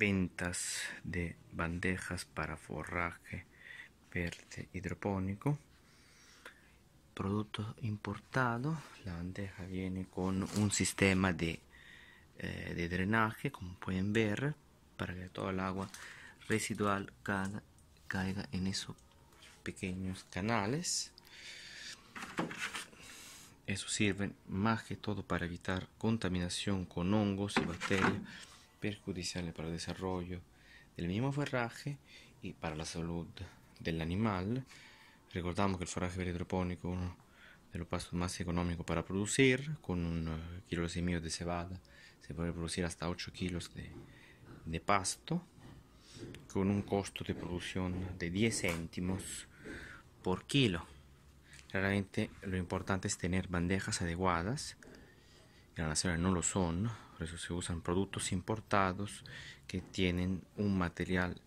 ventas de bandejas para forraje verde hidropónico producto importado la bandeja viene con un sistema de, eh, de drenaje como pueden ver para que toda el agua residual caiga en esos pequeños canales eso sirve más que todo para evitar contaminación con hongos y bacterias perjudiciales para el desarrollo del mismo forraje y para la salud del animal. Recordamos que el forraje verde es uno de los pasos más económicos para producir. Con un eh, kilo de semillas de cebada se puede producir hasta 8 kilos de, pasto con un costo de producción de 10 céntimos por kilo. Claramente lo importante es tener bandejas adecuadas. En la nación no lo son, por eso se usan productos importados que tienen un material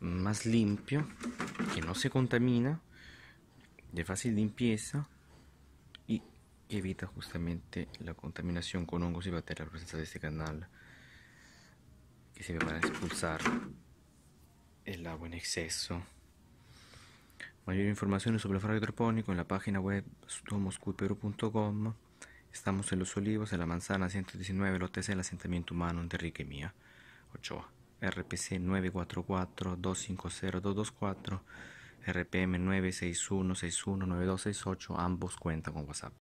más limpio, que no se contamina, de fácil limpieza y que evita justamente la contaminación con hongos y bacterias presentes de este canal que sirve para expulsar el agua en exceso. Mayor información sobre el faro hidropónico en la página web domosculpero.com Estamos en Los Olivos, en la Manzana 119, lotes del asentamiento humano de Enrique Mía, Ochoa. RPC 944-250-224, RPM 961-619268, ambos cuentan con WhatsApp.